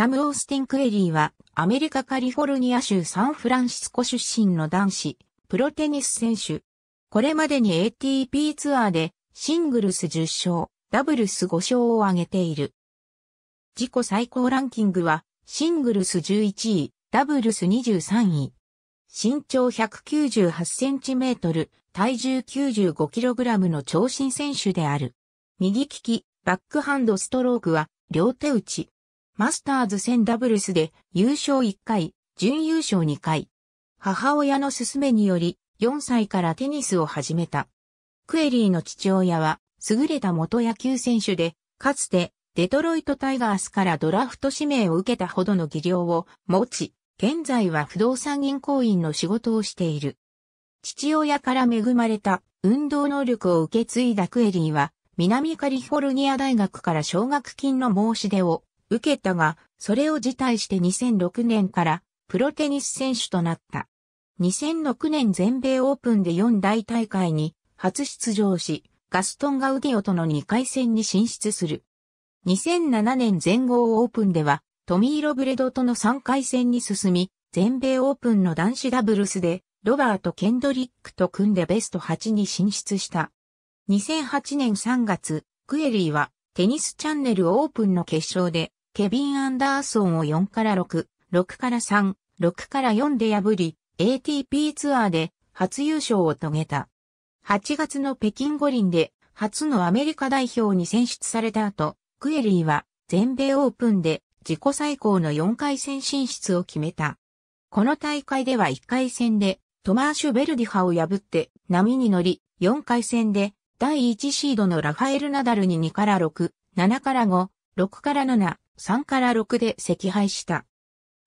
サム・オースティン・クエリーは、アメリカカリフォルニア州サンフランシスコ出身の男子、プロテニス選手。これまでに ATP ツアーで、シングルス10勝、ダブルス5勝を挙げている。自己最高ランキングは、シングルス11位、ダブルス23位。身長198センチメートル、体重95キログラムの長身選手である。右利き、バックハンドストロークは、両手打ち。マスターズ1000ダブルスで優勝1回、準優勝2回。母親の勧めにより、4歳からテニスを始めた。クエリーの父親は、優れた元野球選手で、かつて、デトロイトタイガースからドラフト指名を受けたほどの技量を持ち、現在は不動産銀行員の仕事をしている。父親から恵まれた運動能力を受け継いだクエリーは、南カリフォルニア大学から奨学金の申し出を受けたが、それを辞退して2006年からプロテニス選手となった。2006年全米オープンで4大大会に初出場し、ガストン・ガウディオとの2回戦に進出する。2007年全豪オープンでは、トミー・ロブレドとの3回戦に進み、全米オープンの男子ダブルスで、ロバート・ケンドリックと組んでベスト8に進出した。2008年3月、クエリーはテニスチャンネルオープンの決勝でケビン・アンダーソンを4から6、6から3、6から4で破り、ATP ツアーで初優勝を遂げた。8月の北京五輪で初のアメリカ代表に選出された後、クエリーは全米オープンで自己最高の4回戦進出を決めた。この大会では1回戦でトマーシュ・ベルディハを破って波に乗り、4回戦で第1シードのラファエル・ナダルに2から6、7から5、6から7、3から6で惜敗した。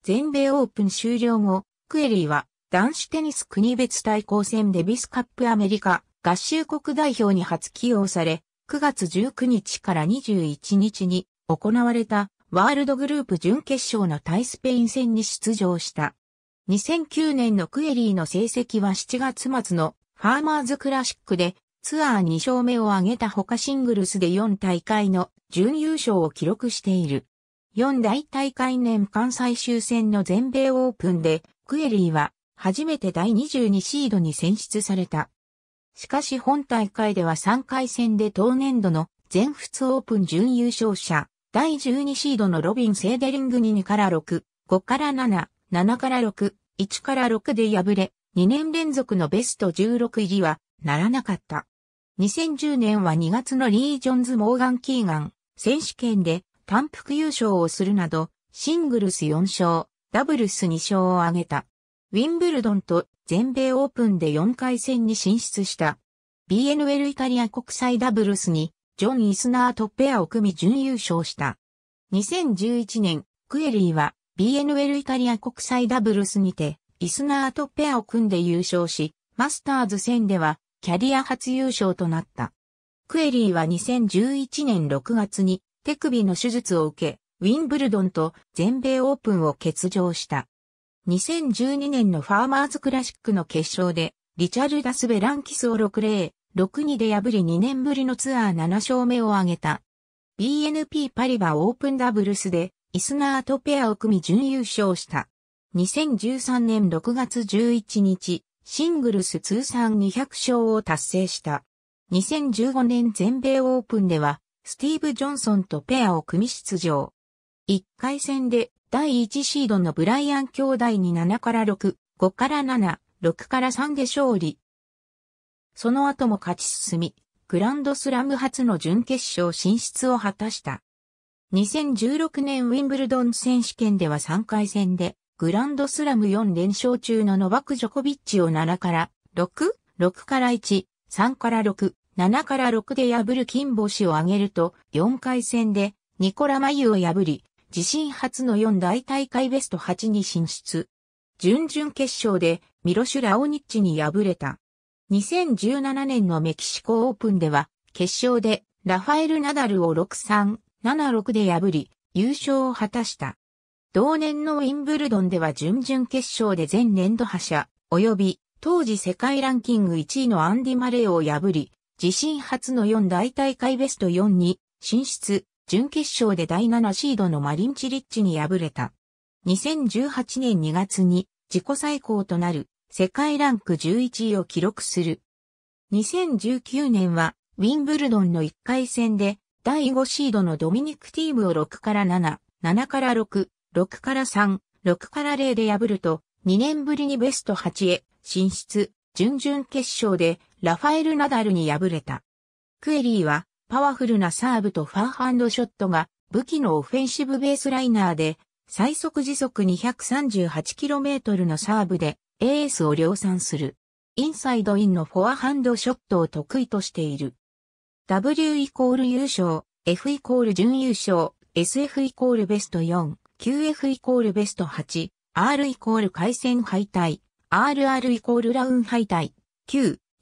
全米オープン終了後、クエリーは男子テニス国別対抗戦デビスカップアメリカ合衆国代表に初起用され、9月19日から21日に行われたワールドグループ準決勝の対スペイン戦に出場した。2009年のクエリーの成績は7月末のファーマーズクラシックでツアー2勝目を挙げた他シングルスで4大会の準優勝を記録している。4大大会年間最終戦の全米オープンで、クエリーは初めて第22シードに選出された。しかし本大会では3回戦で当年度の全仏オープン準優勝者、第12シードのロビン・セーデリングに2から6、5から7、7から6、1から6で敗れ、2年連続のベスト16入りはならなかった。2010年は2月のリージョンズ・モーガン・キーガン選手権で単複優勝をするなど、シングルス4勝、ダブルス2勝を挙げた。ウィンブルドンと全米オープンで4回戦に進出した。BNL イタリア国際ダブルスに、ジョン・イスナートペアを組み準優勝した。2011年、クエリーは BNL イタリア国際ダブルスにて、イスナートペアを組んで優勝し、マスターズ戦ではキャリア初優勝となった。クエリーは2011年6月に手首の手術を受け、ウィンブルドンと全米オープンを欠場した。2012年のファーマーズクラシックの決勝で、リチャルダス・ベランキスを6例、6-2で破り2年ぶりのツアー7勝目を挙げた。BNP パリバオープンダブルスで、イスナーとペアを組み準優勝した。2013年6月11日、シングルス通算200勝を達成した。2015年全米オープンでは、スティーブ・ジョンソンとペアを組み出場。1回戦で第1シードのブライアン兄弟に7から6、5から7、6から3で勝利。その後も勝ち進み、グランドスラム初の準決勝進出を果たした。2016年ウィンブルドン選手権では3回戦で、グランドスラム4連勝中のノバク・ジョコビッチを7から6、6から1、3から6、7から6で破る金星を挙げると、4回戦でニコラ・マユを破り、自身初の4大大会ベスト8に進出。準々決勝でミロシュ・ラオニッチに敗れた。2017年のメキシコオープンでは、決勝でラファエル・ナダルを6-3、7-6で破り、優勝を果たした。同年のウィンブルドンでは準々決勝で前年度覇者、及び当時世界ランキング1位のアンディ・マレーを破り、自身初の4大大会ベスト4に進出、準決勝で第7シードのマリンチリッチに敗れた。2018年2月に自己最高となる世界ランク11位を記録する。2019年はウィンブルドンの1回戦で第5シードのドミニクティームを6から7、7から6、6から3、6から0で破ると2年ぶりにベスト8へ進出、準々決勝でラファエル・ナダルに敗れた。クエリーは、パワフルなサーブとファーハンドショットが武器のオフェンシブベースライナーで、最速時速 238km のサーブでエースを量産する。インサイドインのフォアハンドショットを得意としている。W イコール優勝、F イコール準優勝、SF イコールベスト4、QF イコールベスト8、R イコール回線敗退、RR イコールラウン敗退、Q、